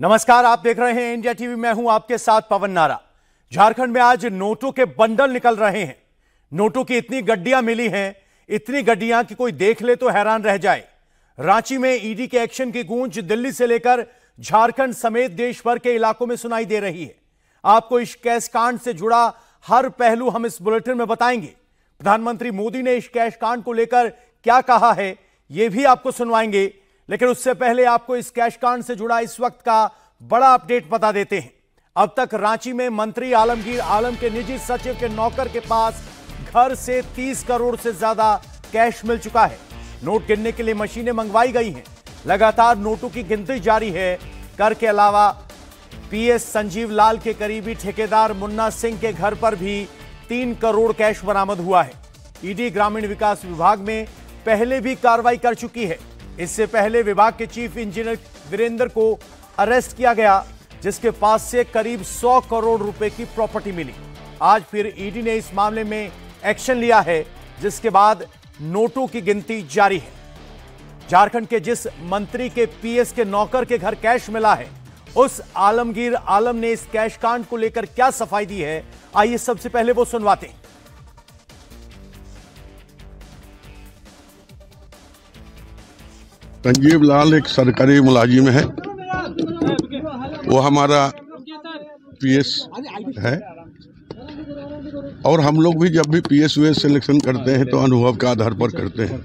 नमस्कार आप देख रहे हैं इंडिया टीवी मैं हूं आपके साथ पवन नारा झारखंड में आज नोटों के बंडल निकल रहे हैं नोटों की इतनी गड्डियां मिली हैं इतनी गड्डियां कि कोई देख ले तो हैरान रह जाए रांची में ईडी के एक्शन की गूंज दिल्ली से लेकर झारखंड समेत देश भर के इलाकों में सुनाई दे रही है आपको इस कैश कांड से जुड़ा हर पहलू हम इस बुलेटिन में बताएंगे प्रधानमंत्री मोदी ने इस कैश कांड को लेकर क्या कहा है यह भी आपको सुनवाएंगे लेकिन उससे पहले आपको इस कैश कांड से जुड़ा इस वक्त का बड़ा अपडेट बता देते हैं अब तक रांची में मंत्री आलमगीर आलम के निजी सचिव के नौकर के पास घर से 30 करोड़ से ज्यादा कैश मिल चुका है नोट गिनने के लिए मशीनें मंगवाई गई हैं लगातार नोटों की गिनती जारी है कर के अलावा पीएस संजीव लाल के करीबी ठेकेदार मुन्ना सिंह के घर पर भी तीन करोड़ कैश बरामद हुआ है ईडी ग्रामीण विकास विभाग में पहले भी कार्रवाई कर चुकी है इससे पहले विभाग के चीफ इंजीनियर वीरेंद्र को अरेस्ट किया गया जिसके पास से करीब 100 करोड़ रुपए की प्रॉपर्टी मिली आज फिर ईडी ने इस मामले में एक्शन लिया है जिसके बाद नोटों की गिनती जारी है झारखंड के जिस मंत्री के पीएस के नौकर के घर कैश मिला है उस आलमगीर आलम ने इस कैश कांड को लेकर क्या सफाई दी है आइए सबसे पहले वो सुनवाते हैं संजीव लाल एक सरकारी मुलाजिम है वो हमारा पीएस है और हम लोग भी जब भी पी एस सिलेक्शन करते हैं तो अनुभव के आधार पर करते हैं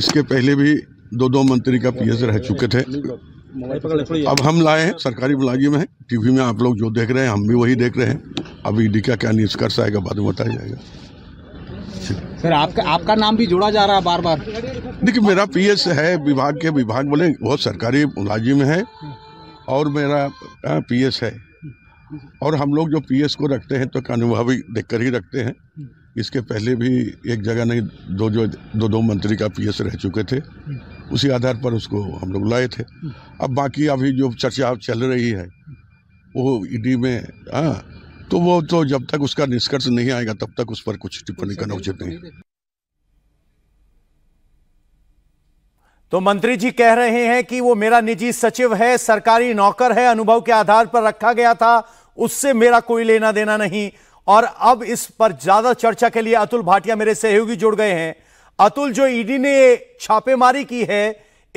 इसके पहले भी दो दो मंत्री का पीएस रह चुके थे अब हम लाए हैं सरकारी मुलाजिम है टीवी में आप लोग जो देख रहे हैं हम भी वही देख रहे हैं अब ईडी e का क्या निष्कर्ष आएगा बाद में बताया जाएगा सर आपका आपका नाम भी जोड़ा जा रहा है बार बार देखिए मेरा पीएस है विभाग के विभाग बोले बहुत सरकारी मुलाजिम है और मेरा पीएस है और हम लोग जो पीएस को रखते हैं तो अनुभवी देख कर ही रखते हैं इसके पहले भी एक जगह नहीं दो जो दो दो मंत्री का पीएस रह चुके थे उसी आधार पर उसको हम लोग लाए थे अब बाकी अभी जो चर्चा चल रही है वो ईडी में हाँ तो वो तो जब तक उसका निष्कर्ष नहीं आएगा तब तक उस पर कुछ टिप्पणी करना उचित नहीं तो मंत्री जी कह रहे हैं कि वो मेरा निजी सचिव है सरकारी नौकर है अनुभव के आधार पर रखा गया था उससे मेरा कोई लेना देना नहीं और अब इस पर ज्यादा चर्चा के लिए अतुल भाटिया मेरे सहयोगी जुड़ गए हैं अतुल जो ईडी ने छापेमारी की है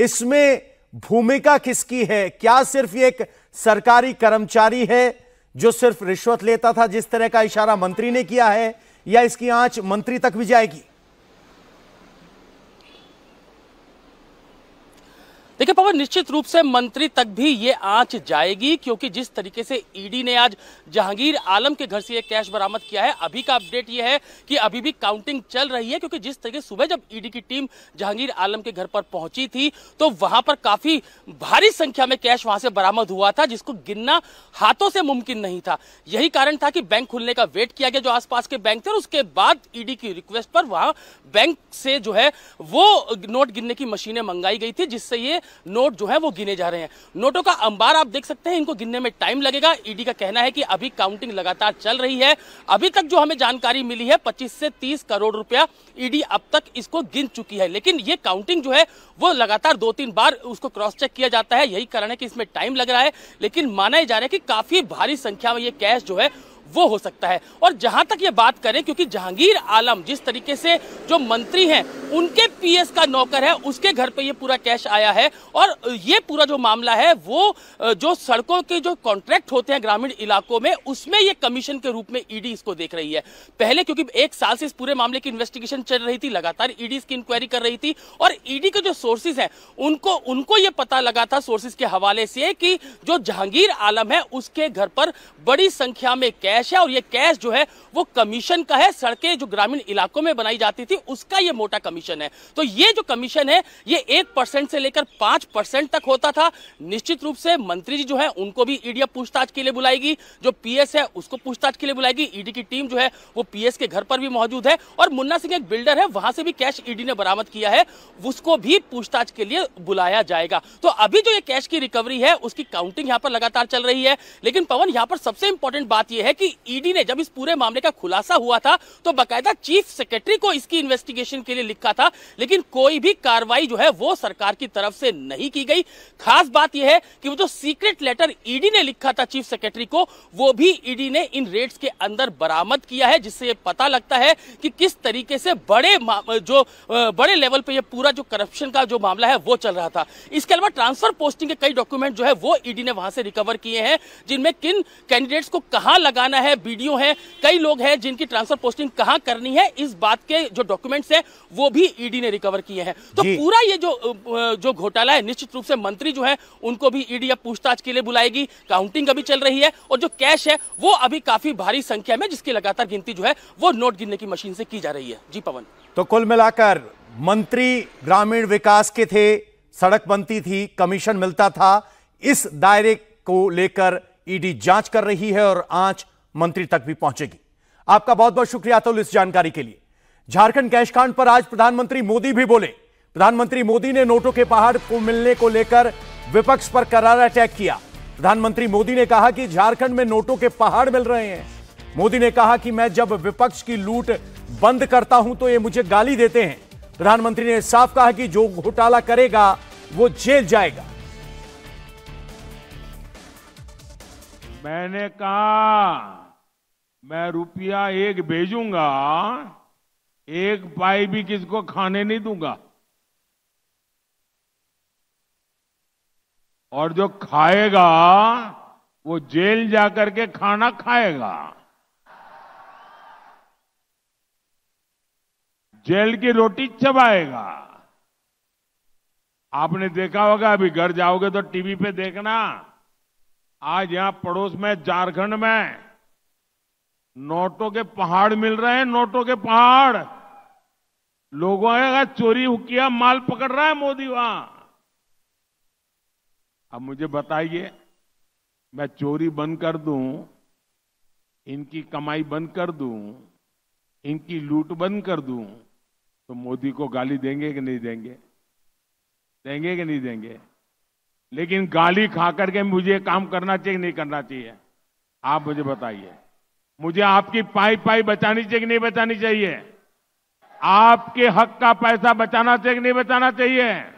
इसमें भूमिका किसकी है क्या सिर्फ एक सरकारी कर्मचारी है जो सिर्फ रिश्वत लेता था जिस तरह का इशारा मंत्री ने किया है या इसकी आंच मंत्री तक भी जाएगी देखिए पवन निश्चित रूप से मंत्री तक भी ये आंच जाएगी क्योंकि जिस तरीके से ईडी ने आज जहांगीर आलम के घर से ये कैश बरामद किया है अभी का अपडेट ये है कि अभी भी काउंटिंग चल रही है क्योंकि जिस तरीके सुबह जब ईडी की टीम जहांगीर आलम के घर पर पहुंची थी तो वहां पर काफी भारी संख्या में कैश वहां से बरामद हुआ था जिसको गिनना हाथों से मुमकिन नहीं था यही कारण था कि बैंक खुलने का वेट किया गया जो आसपास के बैंक थे और उसके बाद ईडी की रिक्वेस्ट पर वहां बैंक से जो है वो नोट गिनने की मशीनें मंगाई गई थी जिससे ये नोट जो है वो गिने जा रहे हैं नोटों का अंबार आप देख सकते हैं इनको गिनने में टाइम लगेगा ईडी e का कहना है कि अभी काउंटिंग लगातार चल रही है अभी तक जो हमें जानकारी मिली है पच्चीस से तीस करोड़ रुपया ईडी e अब तक इसको गिन चुकी है लेकिन ये काउंटिंग जो है वो लगातार दो तीन बार उसको क्रॉस चेक किया जाता है यही कारण है कि इसमें टाइम लग रहा है लेकिन माना जा रहा है कि काफी भारी संख्या में ये कैश जो है वो हो सकता है और जहां तक ये बात करें क्योंकि जहांगीर आलम जिस तरीके से जो मंत्री हैं उनके पीएस का नौकर है उसके घर पे ये पूरा कैश आया है और ये पूरा जो मामला है वो जो सड़कों के जो कॉन्ट्रैक्ट होते हैं ग्रामीण इलाकों में उसमें ये कमीशन के रूप में ईडी e इसको देख रही है पहले क्योंकि एक साल से इस पूरे मामले की इन्वेस्टिगेशन चल रही थी लगातार ईडी e इसकी इंक्वायरी कर रही थी और ईडी e के जो सोर्सेज है उनको उनको ये पता लगा था सोर्सेज के हवाले से कि जो जहांगीर आलम है उसके घर पर बड़ी संख्या में कैश कैश है और ये कैश जो है वो कमीशन का है सड़कें जो ग्रामीण इलाकों में बनाई जाती थी उसका ये मोटा कमीशन है तो ये जो कमीशन है ये एक परसेंट से लेकर पांच परसेंट तक होता था निश्चित रूप से मंत्री जी जो है उनको भी ईडीएफ e पूछताछ के लिए बुलाएगी जो पीएस है उसको पूछताछ के लिए बुलाएगी ईडी e की टीम जो है वो पीएस के घर पर भी मौजूद है और मुन्ना सिंह एक बिल्डर है वहां से भी कैश ईडी e ने बरामद किया है उसको भी पूछताछ के लिए बुलाया जाएगा तो अभी जो ये कैश की रिकवरी है उसकी काउंटिंग यहां पर लगातार चल रही है लेकिन पवन यहां पर सबसे इंपॉर्टेंट बात यह है कि कि ईडी e ने जब इस पूरे मामले का खुलासा हुआ था तो बकायदा चीफ सेक्रेटरी को इसकी इन्वेस्टिगेशन के लिए लिखा था लेकिन कोई भी कार्रवाई जो है वो सरकार की तरफ से नहीं की गई खास बात यह है कि वो जो तो सीक्रेट लेटर ईडी ने लिखा था चीफ सेक्रेटरी को वो भी ईडी e ने इन रेट्स के अंदर बरामद किया है जिससे पता लगता है कि किस तरीके से बड़े जो बड़े लेवल पर ये पूरा जो करप्शन का जो मामला है वो चल रहा था इसके अलावा ट्रांसफर पोस्टिंग के कई डॉक्यूमेंट जो है वो ईडी e ने वहां से रिकवर किए हैं जिनमें किन कैंडिडेट्स को कहां लगाना बना है वीडियो है कई लोग हैं जिनकी ट्रांसफर पोस्टिंग कहाँ करनी है इस बात के जो डॉक्यूमेंट्स है वो भी ईडी e ने रिकवर किए हैं तो पूरा ये जो जो घोटाला है निश्चित रूप से मंत्री जो है उनको भी ईडी e अब पूछताछ के लिए बुलाएगी काउंटिंग अभी चल रही है और जो कैश है वो अभी काफी भारी संख्या में जिसकी लगातार गिनती जो है वो नोट गिनने की मशीन से की जा रही है जी पवन तो कुल मिलाकर मंत्री ग्रामीण विकास के थे सड़क बनती थी कमीशन मिलता था इस दायरे को लेकर ईडी e जांच कर रही है और आंच मंत्री तक भी पहुंचेगी आपका बहुत बहुत शुक्रिया अतुल इस जानकारी के लिए झारखंड कैश कांड पर आज प्रधानमंत्री मोदी भी बोले प्रधानमंत्री मोदी ने नोटों के पहाड़ को मिलने को लेकर विपक्ष पर करारा अटैक किया प्रधानमंत्री मोदी ने कहा कि झारखंड में नोटों के पहाड़ मिल रहे हैं मोदी ने कहा कि मैं जब विपक्ष की लूट बंद करता हूं तो ये मुझे गाली देते हैं प्रधानमंत्री ने साफ कहा कि जो घोटाला करेगा वो जेल जाएगा मैंने कहा मैं रुपया एक भेजूंगा एक पाई भी किसको खाने नहीं दूंगा और जो खाएगा वो जेल जाकर के खाना खाएगा जेल की रोटी चबाएगा आपने देखा होगा अभी घर जाओगे तो टीवी पे देखना आज यहां पड़ोस में झारखंड में नोटों के पहाड़ मिल रहे हैं नोटों के पहाड़ लोगों का चोरी किया माल पकड़ रहा है मोदी वहां अब मुझे बताइए मैं चोरी बंद कर दूं इनकी कमाई बंद कर दूं इनकी लूट बंद कर दूं तो मोदी को गाली देंगे कि नहीं देंगे देंगे कि नहीं देंगे लेकिन गाली खा करके मुझे काम करना चाहिए नहीं करना चाहिए आप मुझे बताइए मुझे आपकी पाई पाई बचानी चाहिए कि नहीं बचानी चाहिए आपके हक का पैसा बचाना चाहिए कि नहीं बचाना चाहिए